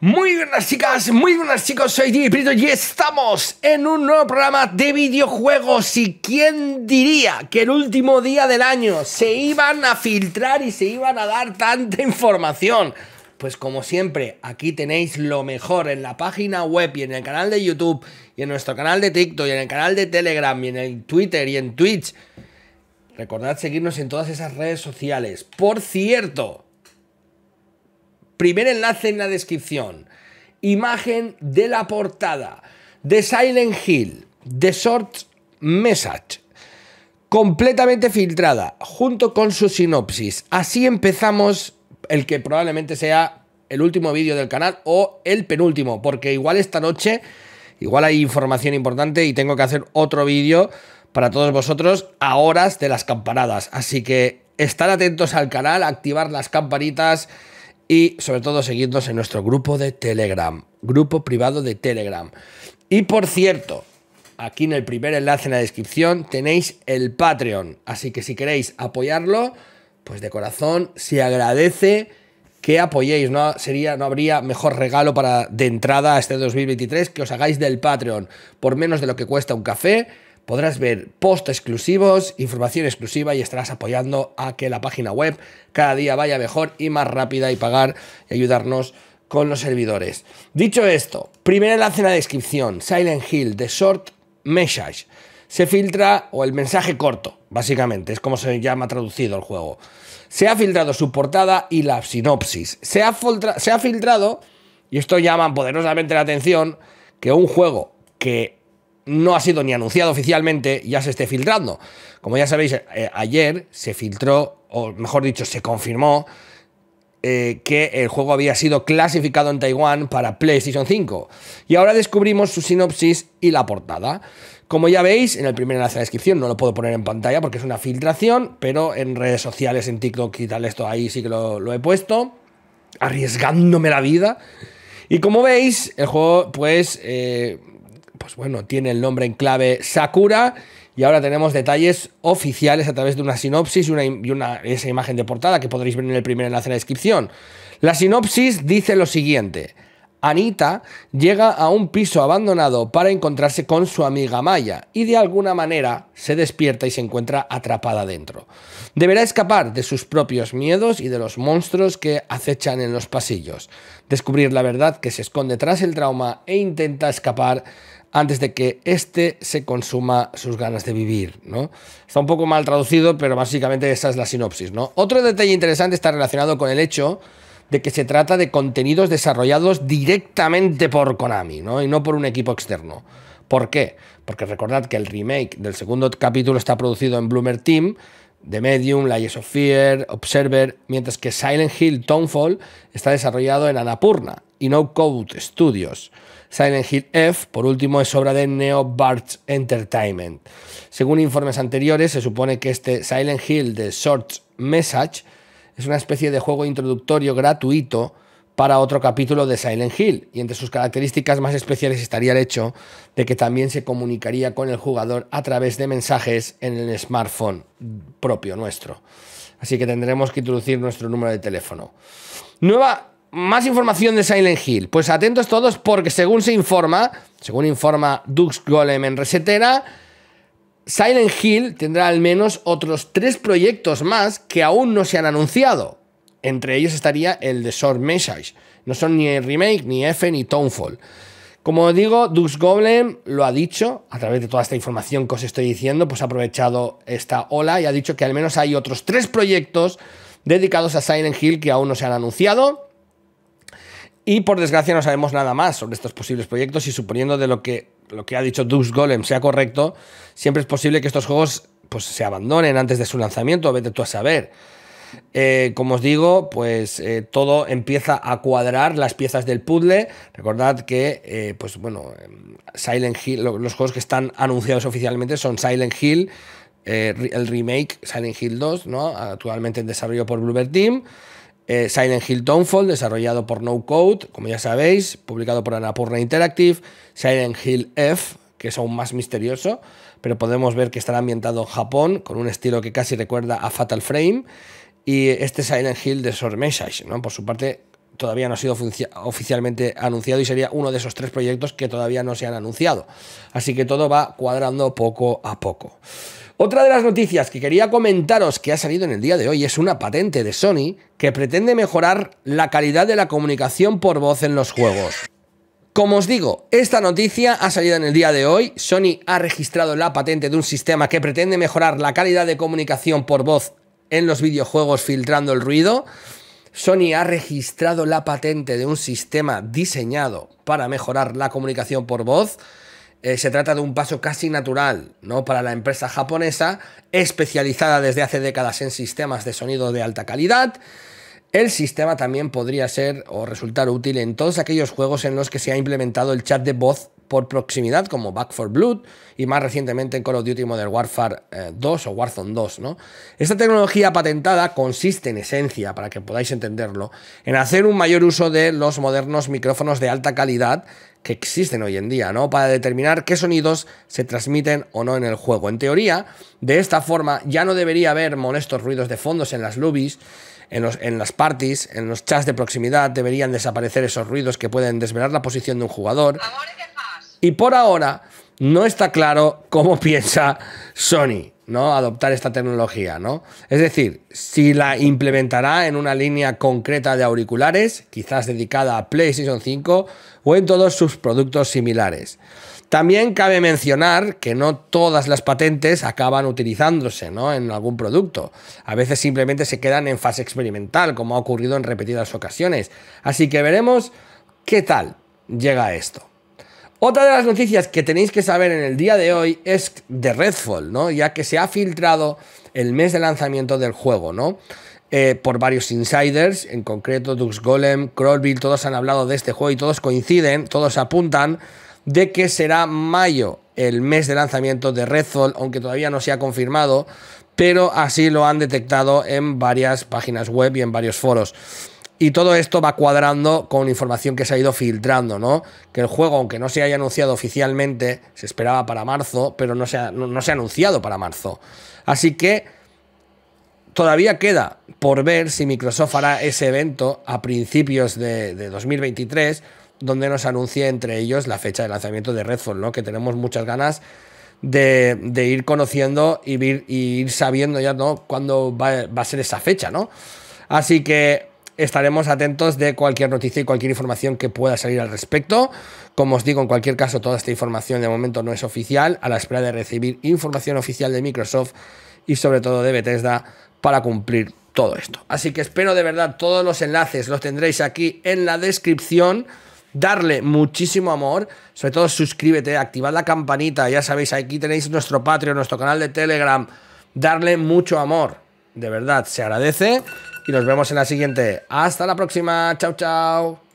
Muy buenas chicas, muy buenas chicos, soy Jimmy Prito y estamos en un nuevo programa de videojuegos y quién diría que el último día del año se iban a filtrar y se iban a dar tanta información. Pues como siempre, aquí tenéis lo mejor en la página web y en el canal de YouTube y en nuestro canal de TikTok y en el canal de Telegram y en el Twitter y en Twitch. Recordad seguirnos en todas esas redes sociales. Por cierto, Primer enlace en la descripción. Imagen de la portada de Silent Hill, The Short Message, completamente filtrada, junto con su sinopsis. Así empezamos el que probablemente sea el último vídeo del canal o el penúltimo, porque igual esta noche, igual hay información importante y tengo que hacer otro vídeo para todos vosotros a horas de las campanadas. Así que estar atentos al canal, activar las campanitas y sobre todo seguidnos en nuestro grupo de Telegram, grupo privado de Telegram. Y por cierto, aquí en el primer enlace en la descripción tenéis el Patreon, así que si queréis apoyarlo, pues de corazón se agradece que apoyéis, no sería no habría mejor regalo para de entrada a este 2023 que os hagáis del Patreon por menos de lo que cuesta un café podrás ver post exclusivos, información exclusiva y estarás apoyando a que la página web cada día vaya mejor y más rápida y pagar y ayudarnos con los servidores. Dicho esto, primer enlace en la descripción, Silent Hill, The Short Message. Se filtra, o el mensaje corto, básicamente, es como se llama traducido el juego. Se ha filtrado su portada y la sinopsis. Se ha, se ha filtrado, y esto llama poderosamente la atención, que un juego que no ha sido ni anunciado oficialmente, ya se esté filtrando. Como ya sabéis, eh, ayer se filtró, o mejor dicho, se confirmó eh, que el juego había sido clasificado en Taiwán para PlayStation 5. Y ahora descubrimos su sinopsis y la portada. Como ya veis, en el primer enlace de la descripción, no lo puedo poner en pantalla porque es una filtración, pero en redes sociales, en TikTok y tal, esto ahí sí que lo, he puesto, arriesgándome la vida. Y como veis, el juego, pues, eh, pues bueno, tiene el nombre en clave Sakura. Y ahora tenemos detalles oficiales a través de una sinopsis y una, esa imagen de portada que podréis ver en el primer enlace en la descripción. La sinopsis dice lo siguiente. Anita llega a un piso abandonado para encontrarse con su amiga Maya y de alguna manera se despierta y se encuentra atrapada dentro. Deberá escapar de sus propios miedos y de los monstruos que acechan en los pasillos, descubrir la verdad que se esconde tras el trauma e intenta escapar antes de que éste se consuma sus ganas de vivir. ¿no? Está un poco mal traducido, pero básicamente esa es la sinopsis. ¿no? Otro detalle interesante está relacionado con el hecho de que se trata de contenidos desarrollados directamente por Konami y no por un equipo externo. ¿Por qué? Porque recordad que el remake del segundo capítulo está producido en Bloomer Team, The Medium, Lies of Fear, Observer, mientras que Silent Hill Townfall está desarrollado en Anapurna y No Code Studios. Silent Hill F, por último, es obra de Neo Entertainment. Según informes anteriores, se supone que este Silent Hill de Short Message es una especie de juego introductorio gratuito para otro capítulo de Silent Hill, y entre sus características más especiales estaría el hecho de que también se comunicaría con el jugador a través de mensajes en el smartphone propio nuestro. Así que tendremos que introducir nuestro número de teléfono. Nueva más información de Silent Hill. Pues atentos todos porque según se informa, según informa Dux Golem en Resetera, Silent Hill tendrá al menos otros tres proyectos más que aún no se han anunciado. Entre ellos estaría el de Short Message. No son ni el remake, ni F, ni Townfall. Como digo, Dux Golem lo ha dicho, a través de toda esta información que os estoy diciendo, pues ha aprovechado esta ola y ha dicho que al menos hay otros tres proyectos dedicados a Silent Hill que aún no se han anunciado. Y por desgracia no sabemos nada más sobre estos posibles proyectos y suponiendo de lo que, lo que ha dicho Dux Golem sea correcto, siempre es posible que estos juegos pues, se abandonen antes de su lanzamiento, vete tú a saber. Eh, como os digo, pues eh, todo empieza a cuadrar las piezas del puzzle. Recordad que, eh, pues bueno, em, Silent Hill, los juegos que están anunciados oficialmente son Silent Hill, el remake Silent Hill 2, actualmente en desarrollo por Bluebird Team. Eh, Silent Hill Downfall, desarrollado por No Code, como ya sabéis, publicado por Anapurna Interactive, Silent Hill F, que es aún más misterioso, pero podemos ver que estará ambientado en Japón, con un estilo que casi recuerda a Fatal Frame, y este Silent Hill de Sword Message, Por su parte, todavía no ha sido oficialmente anunciado y sería uno de esos tres proyectos que todavía no se han anunciado. Así que todo va cuadrando poco a poco. Otra de las noticias que quería comentaros que ha salido en el día de hoy es una patente de Sony que pretende mejorar la calidad de la comunicación por voz en los juegos. Como os digo, esta noticia ha salido en el día de hoy. Sony ha registrado la patente de un sistema que pretende mejorar la calidad de comunicación por voz en los videojuegos filtrando el ruido. Sony ha registrado la patente de un sistema diseñado para mejorar la comunicación por voz. Eh, se trata de un paso casi natural ¿no? para la empresa japonesa, especializada desde hace décadas en sistemas de sonido de alta calidad. El sistema también podría ser o resultar útil en todos aquellos juegos en los que se ha implementado el chat de voz por proximidad, como Back for Blood y más recientemente en Call of Duty Modern Warfare 2 eh, o Warzone 2. ¿no? Esta tecnología patentada consiste en esencia, para que podáis entenderlo, en hacer un mayor uso de los modernos micrófonos de alta calidad que existen hoy en día, ¿no? Para determinar qué sonidos se transmiten o no en el juego. En teoría, de esta forma ya no debería haber molestos ruidos de fondos en las lobbies en, en, las parties, en los chats de proximidad, deberían desaparecer esos ruidos que pueden desvelar la posición de un jugador. Y por ahora no está claro cómo piensa Sony. ¿no? adoptar esta tecnología, ¿no? Es decir, si la implementará en una línea concreta de auriculares, quizás dedicada a PlayStation 5 o en todos sus productos similares. También cabe mencionar que no todas las patentes acaban utilizándose en algún producto. A veces simplemente se quedan en fase experimental, como ha ocurrido en repetidas ocasiones. Así que veremos qué tal llega esto. Otra de las noticias que tenéis que saber en el día de hoy es de Redfall, ¿no? Ya que se ha filtrado el mes de lanzamiento del juego, ¿no? Eh, por varios insiders, en concreto Dux Golem, Crawlville, todos han hablado de este juego y todos coinciden, todos apuntan de que será mayo el mes de lanzamiento de Redfall, aunque todavía no se ha confirmado, pero así lo han detectado en varias páginas web y en varios foros. Y todo esto va cuadrando con información que se ha ido filtrando, ¿no? Que el juego, aunque no se haya anunciado oficialmente, se esperaba para marzo, pero no se ha, no, se ha anunciado para marzo. Así que todavía queda por ver si Microsoft hará ese evento a principios de, 2023, donde nos anuncie entre ellos la fecha de lanzamiento de Redfall, ¿no? Que tenemos muchas ganas de, ir conociendo y ir, ir, sabiendo ya, ¿no? Cuándo va, va a ser esa fecha, ¿no? Así que estaremos atentos de cualquier noticia y cualquier información que pueda salir al respecto. Como os digo, en cualquier caso, toda esta información de momento no es oficial, a la espera de recibir información oficial de Microsoft y sobre todo de Bethesda para cumplir todo esto. Así que espero de verdad todos los enlaces los tendréis aquí en la descripción. Darle muchísimo amor, sobre todo suscríbete, activad la campanita, ya sabéis, aquí tenéis nuestro Patreon, nuestro canal de Telegram. Darle mucho amor, de verdad, se agradece y nos vemos en la siguiente. Hasta la próxima. Chao, chao.